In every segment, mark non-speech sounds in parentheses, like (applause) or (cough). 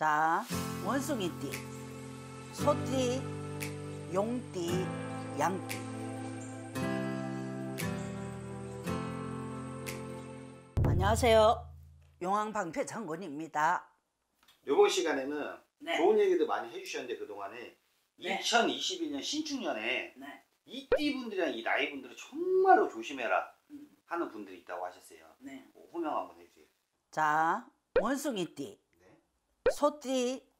자, 원숭이띠, 소띠, 용띠, 양띠. 안녕하세요. 용왕방패 장군입니다. 이번 시간에는 네. 좋은 얘기도 많이 해주셨는데 그동안에 네. 2022년 신축년에 네. 이띠 분들이랑 이 나이 분들은 정말로 조심해라 음. 하는 분들이 있다고 하셨어요. 네. 뭐 호명 한번 해주세요. 자, 원숭이띠, 네. 소띠,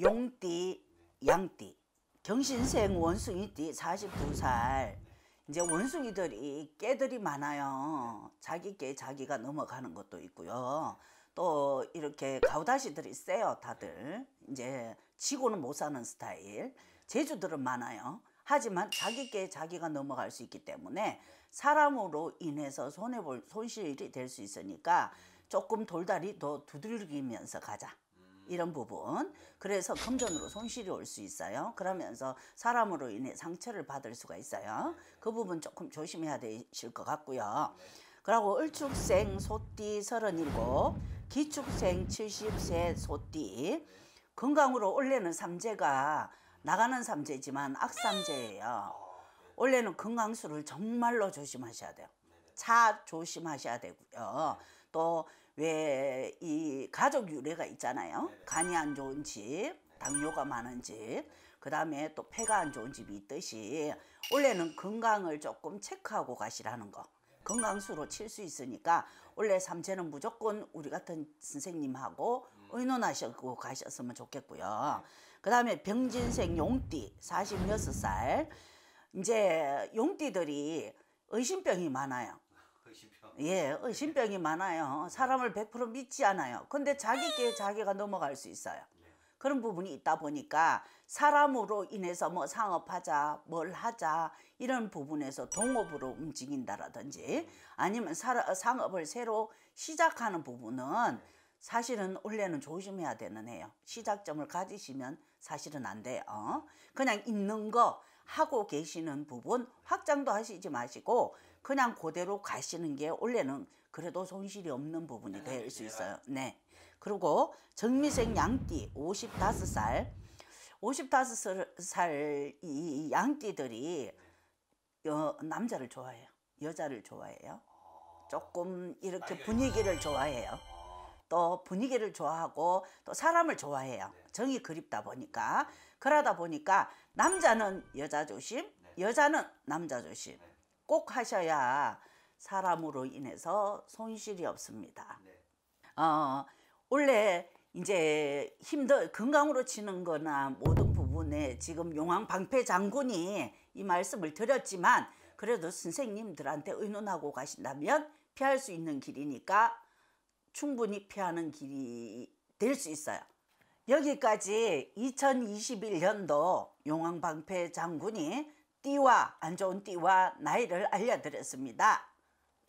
용띠, 양띠, 경신생 원숭이띠 42살 이제 원숭이들이 깨들이 많아요. 자기 깨 자기가 넘어가는 것도 있고요. 또 이렇게 가우다시들이 세요 다들 이제 지고는 못 사는 스타일 제주들은 많아요 하지만 자기 께 자기가 넘어갈 수 있기 때문에 사람으로 인해서 손해볼 손실이 될 수 있으니까 조금 돌다리 더 두들기면서 가자 이런 부분 그래서 금전으로 손실이 올 수 있어요 그러면서 사람으로 인해 상처를 받을 수가 있어요 그 부분 조금 조심해야 되실 것 같고요 그리고 을축생 소띠 37 기축생 70세 소띠 건강으로 원래는 삼재가 나가는 삼재지만 악삼재예요 원래는 건강수를 정말로 조심하셔야 돼요 차 조심하셔야 되고요 또 왜이 가족 유래가 있잖아요. 네. 간이 안 좋은 집, 당뇨가 많은 집, 그 다음에 또 폐가 안 좋은 집이 있듯이 원래는 건강을 조금 체크하고 가시라는 거. 건강수로 칠 수 있으니까 원래 삼체는 무조건 우리 같은 선생님하고 음. 의논하시고 가셨으면 좋겠고요. 네. 그 다음에 병진생 용띠 사십여섯 살 이제 용띠들이 의심병이 많아요. 의심병. (laughs) 예, 의심병이 많아요. 사람을 100% 믿지 않아요. 근데 자기께 자기가 넘어갈 수 있어요. 네. 그런 부분이 있다 보니까 사람으로 인해서 뭐 상업하자 뭘 하자 이런 부분에서 동업으로 움직인다라든지 아니면 사, 상업을 새로 시작하는 부분은 네. 사실은 원래는 조심해야 되는 해요 시작점을 가지시면 사실은 안 돼요 그냥 있는 거 하고 계시는 부분 확장도 하시지 마시고 그냥 그대로 가시는 게 원래는 그래도 손실이 없는 부분이 될수 네, 네. 있어요. 네. 그리고 정미생 양띠 55살 55살 이 양띠들이 여, 남자를 좋아해요. 여자를 좋아해요. 조금 이렇게 분위기를 좋아해요. 또 분위기를 좋아하고 또 사람을 좋아해요. 네. 정이 그립다 보니까 그러다 보니까 남자는 여자 조심, 여자는 남자 조심. 꼭 하셔야 사람으로 인해서 손실이 없습니다. 네. 어, 원래 이제 힘들 건강으로 치는 거나 모든 부분에 지금 용왕 방패 장군이 이 말씀을 드렸지만 그래도 선생님들한테 의논하고 가신다면 피할 수 있는 길이니까 충분히 피하는 길이 될 수 있어요. 여기까지 2021년도 용왕 방패 장군이 띠와 안 좋은 띠와 나이를 알려드렸습니다.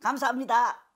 감사합니다.